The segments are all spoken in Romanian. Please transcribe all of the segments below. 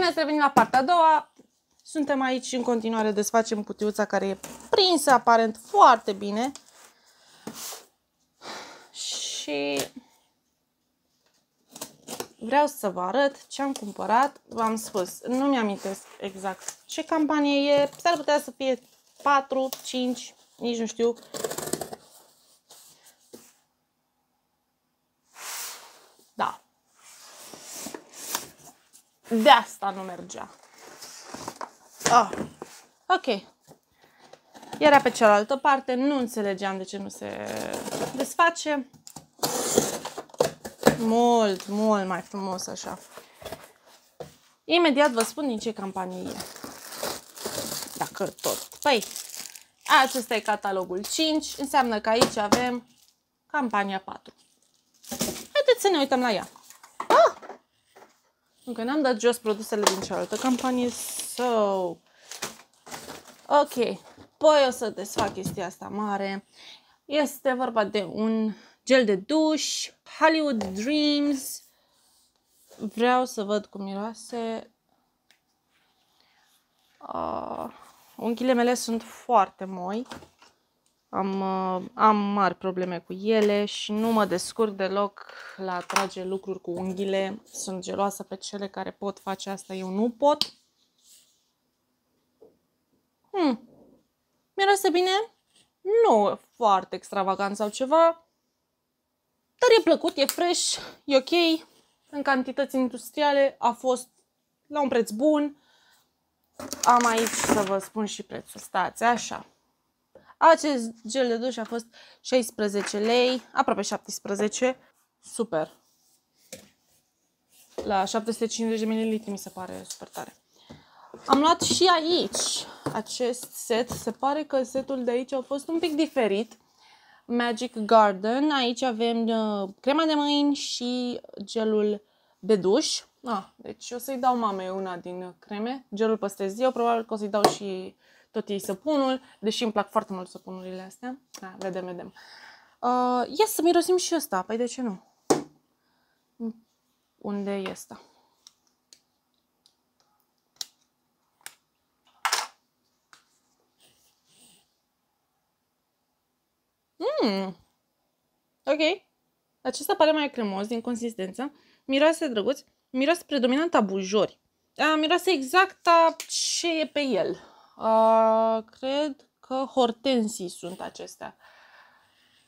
Bine să revenim la partea a doua. Suntem aici și în continuare desfacem cutiuța care e prinsă aparent foarte bine. Și vreau să vă arăt ce am cumpărat. V-am spus, nu mi-amintesc am exact ce campanie e. S-ar putea să fie 4, 5, nici nu știu. De asta nu mergea. Oh. Ok. Era pe cealaltă parte, nu înțelegeam de ce nu se desface. Mult, mult mai frumos așa. Imediat vă spun din ce campanie e. Dacă tot. Păi, acesta e catalogul 5, înseamnă că aici avem campania 4. Haideți să ne uităm la ea. Încă n-am dat jos produsele din cealaltă campanie, so... Ok, poi o să desfac chestia asta mare. Este vorba de un gel de duș, Hollywood Dreams. Vreau să văd cum miroase. Uh, ah, unchiile mele sunt foarte moi. Am, uh, am mari probleme cu ele și nu mă descurc deloc la a trage lucruri cu unghiile. Sunt geloasă pe cele care pot face asta, eu nu pot. Hmm. Miroase bine? Nu foarte extravagant sau ceva, dar e plăcut, e fresh, e ok. În cantități industriale a fost la un preț bun. Am aici să vă spun și prețul. Stați așa. Acest gel de duș a fost 16 lei, aproape 17. Super! La 750 ml mi se pare super tare. Am luat și aici acest set. Se pare că setul de aici a fost un pic diferit. Magic Garden. Aici avem uh, crema de mâini și gelul de duș. Ah, deci o să-i dau mamei una din creme. Gelul păstrez eu, probabil că o să-i dau și tot ei săpunul, deși îmi plac foarte mult săpunurile astea. Da, vedem, vedem. Uh, ia să mirosim și ăsta, păi de ce nu? Unde e ăsta? Mm. ok. Acesta pare mai cremos din consistență. Miroase drăguț. Miroase predominant a bujori. A, miroase exact a ce e pe el. Ah, cred că hortensii sunt acestea.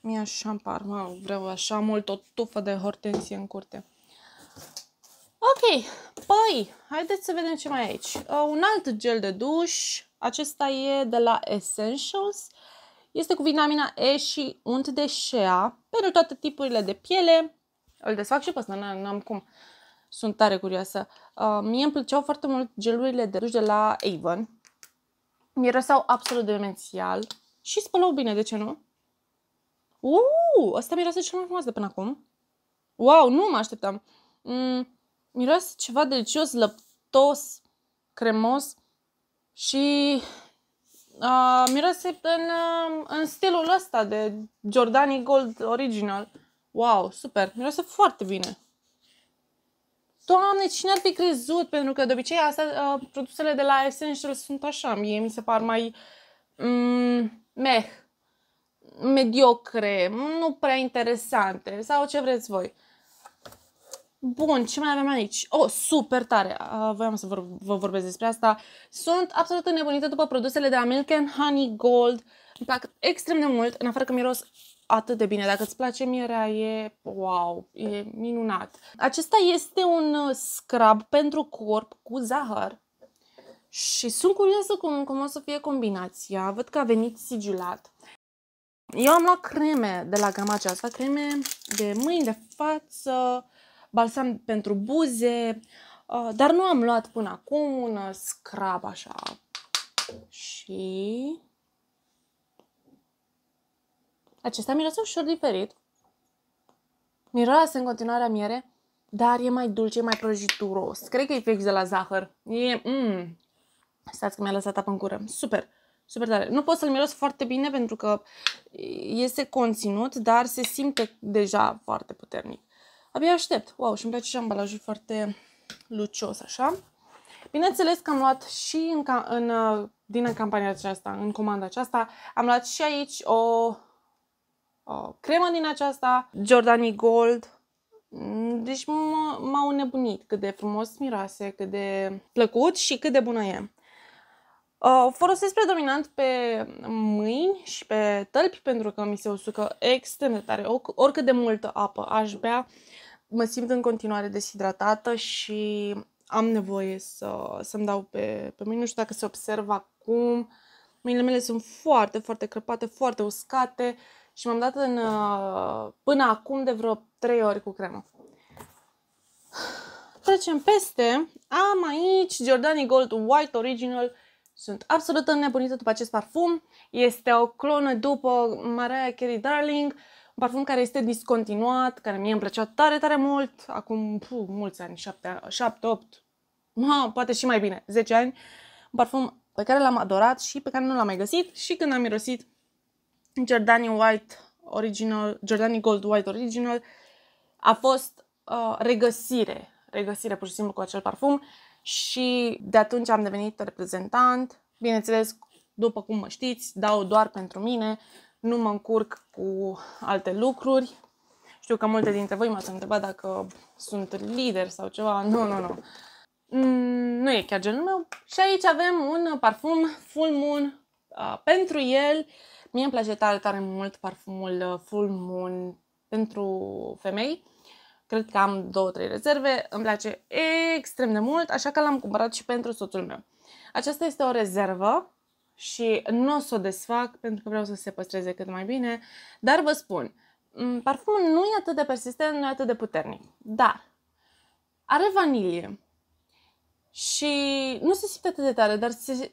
mi așa par. mă, vreau așa mult o tufă de hortensie în curte. Ok, păi, haideți să vedem ce mai e aici. Uh, un alt gel de duș, acesta e de la Essentials. Este cu vitamina E și unt de shea pentru toate tipurile de piele. Îl desfac și pe ăsta, n-am cum. Sunt tare curioasă. Uh, mie îmi plăceau foarte mult gelurile de duș de la Avon Miroseau absolut demențial și spălau bine, de ce nu? Uuu, ăsta miroase cel mai frumos de până acum. Wow, nu mă așteptam. Mm, miroase ceva delicios, lăptos, cremos și uh, miroase în, uh, în stilul ăsta de Jordani Gold Original. Wow, super, miroase foarte bine. Doamne, cine ar fi crezut? Pentru că de obicei astea, uh, produsele de la Essential sunt așa, mie mi se par mai um, meh, mediocre, nu prea interesante sau ce vreți voi. Bun, ce mai avem aici? Oh, super tare! Uh, voiam să vă, vă vorbesc despre asta. Sunt absolut înnebunită după produsele de la Milk and Honey Gold. Îmi plac extrem de mult, în afară că miros atât de bine. Dacă îți place mierea, e wow, e minunat. Acesta este un uh, scrub pentru corp cu zahăr și sunt curioasă cum, cum o să fie combinația. Văd că a venit sigilat. Eu am luat creme de la gama aceasta, creme de mâini, de față, balsam pentru buze, uh, dar nu am luat până acum un uh, scrub așa. Și acesta miroase ușor diferit. Miroase în continuare a miere, dar e mai dulce, e mai prăjituros. Cred că e fix de la zahăr. E... Mm. Stați că mi-a lăsat apă în gură. Super! Super tare. Nu pot să-l miros foarte bine pentru că este conținut, dar se simte deja foarte puternic. Abia aștept. Wow, și îmi place și ambalajul foarte lucios, așa. Bineînțeles că am luat și în, în, uh, din campania aceasta, în comanda aceasta, am luat și aici o cremă din aceasta, Jordani Gold. Mm, deci m-au nebunit cât de frumos miroase, cât de plăcut și cât de bună e. folosesc predominant pe mâini și pe tălpi pentru că mi se usucă extrem de tare. Oricât de multă apă aș bea, mă simt în continuare deshidratată și am nevoie să, să-mi dau pe, pe mâini. Nu știu dacă se observă acum. Mâinile mele sunt foarte, foarte crăpate, foarte uscate. Uh, și m-am dat în, uh, până acum de vreo 3 ori cu cremă. Trecem peste. Am aici Giordani Gold White Original. Sunt absolut înnebunită după acest parfum. Este o clonă după Mariah Carey Darling. Un parfum care este discontinuat, care mie îmi plăcea tare, tare mult. Acum puh, mulți ani, 7, 7 8, ma, poate și mai bine, 10 ani. Un parfum pe care l-am adorat și pe care nu l-am mai găsit și când am mirosit Jordani White Original, Jordani Gold White Original a fost uh, regăsire, regăsire pur și simplu cu acel parfum și de atunci am devenit reprezentant. Bineînțeles, după cum mă știți, dau doar pentru mine, nu mă încurc cu alte lucruri. Știu că multe dintre voi m-ați întrebat dacă sunt lider sau ceva. Nu, nu, nu. Mm, nu e chiar genul meu. Și aici avem un parfum Full Moon uh, pentru el. Uh, Mie îmi place tare, tare mult parfumul uh, Full Moon pentru femei. Cred că am două, trei rezerve. Îmi place extrem de mult, așa că l-am cumpărat și pentru soțul meu. Aceasta este o rezervă și nu o să o desfac pentru că vreau să se păstreze cât mai bine, dar vă spun, mm, parfumul nu e atât de persistent, nu e atât de puternic, dar are vanilie și nu se simte atât de tare, dar se,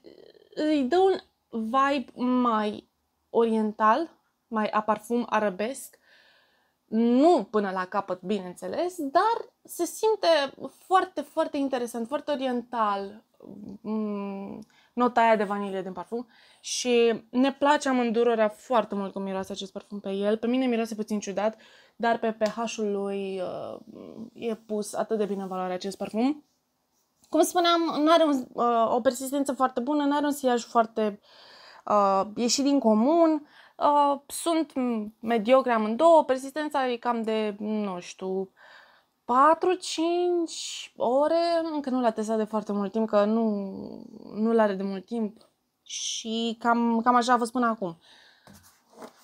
îi dă un vibe mai oriental, mai a parfum arabesc, nu până la capăt, bineînțeles, dar se simte foarte, foarte interesant, foarte oriental, mm, nota aia de vanilie din parfum și ne place amândurora foarte mult cum miroase acest parfum pe el. Pe mine miroase puțin ciudat, dar pe pH-ul lui uh, e pus atât de bine în valoare acest parfum. Cum spuneam, nu are un, uh, o persistență foarte bună, nu are un siaj foarte uh, uh, ieși din comun. Uh, sunt mediocre amândouă, persistența e cam de, nu știu, 4-5 ore, încă nu l-a testat de foarte mult timp, că nu, nu l-are de mult timp și cam, cam așa a fost până acum.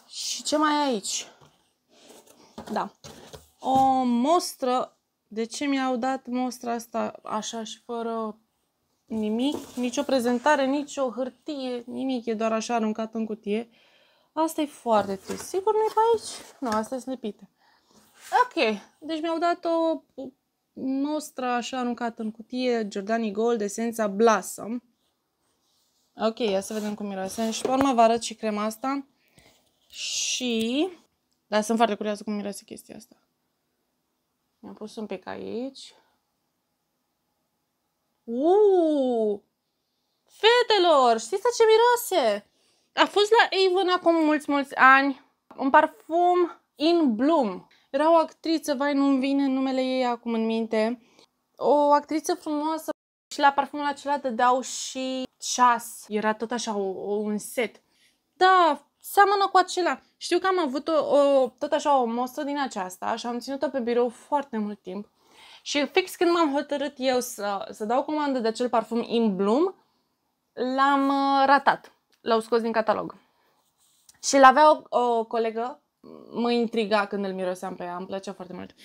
Și ce mai e aici? Da. O mostră. De ce mi-au dat mostra asta așa și fără nimic, nicio prezentare, nicio hârtie, nimic, e doar așa aruncat în cutie. Asta e foarte trist. Sigur nu e pe aici? Nu, asta e slipită. Ok, deci mi-au dat o nostra așa aruncată în cutie, Giordani Gold, esența Blossom. Ok, ia să vedem cum miroase. Și pe urmă vă arăt și crema asta. Și... Dar sunt foarte curioasă cum miroase chestia asta. Mi-am pus un pic aici. Uuu! Fetelor, știți ce miroase? A fost la Avon acum mulți, mulți ani un parfum in bloom. Era o actriță, vai, nu-mi vine numele ei acum în minte. O actriță frumoasă și la parfumul acela dădeau și ceas. Era tot așa o, o, un set. Da, seamănă cu acela. Știu că am avut o, o, tot așa o mostă din aceasta și am ținut-o pe birou foarte mult timp. Și fix când m-am hotărât eu să, să dau comandă de acel parfum In Bloom, l-am uh, ratat. L-au scos din catalog. Și l-avea o, o colegă, mă intriga când îl miroseam pe ea, îmi plăcea foarte mult.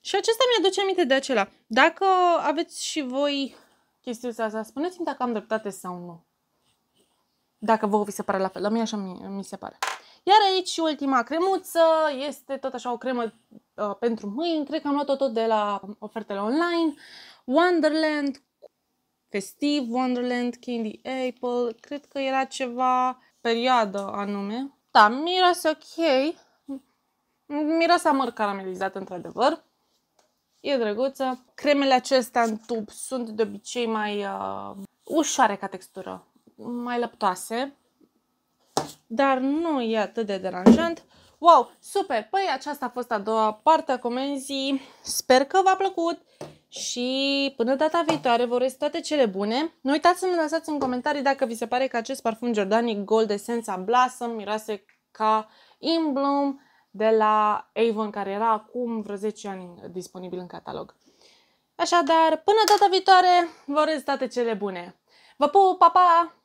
Și acesta mi-aduce aminte de acela. Dacă aveți și voi chestiunea asta, spuneți-mi dacă am dreptate sau nu. Dacă vă vi se pare la fel. La mine așa mi, mi se pare. Iar aici și ultima cremuță este tot așa o cremă uh, pentru mâini, cred că am luat-o tot de la ofertele online. Wonderland, festiv Wonderland, Candy Apple, cred că era ceva perioadă anume. Da, miroase ok, miroase amăr caramelizat într-adevăr. E drăguță. Cremele acestea în tub sunt de obicei mai uh, ușoare ca textură, mai lăptoase dar nu e atât de deranjant. Wow, super! Păi aceasta a fost a doua parte a comenzii. Sper că v-a plăcut și până data viitoare vă urez toate cele bune. Nu uitați să-mi lăsați în comentarii dacă vi se pare că acest parfum Jordanic Gold Essence Blossom miroase ca In Bloom de la Avon, care era acum vreo 10 ani disponibil în catalog. Așadar, până data viitoare, vă urez toate cele bune! Vă pup, pa, pa!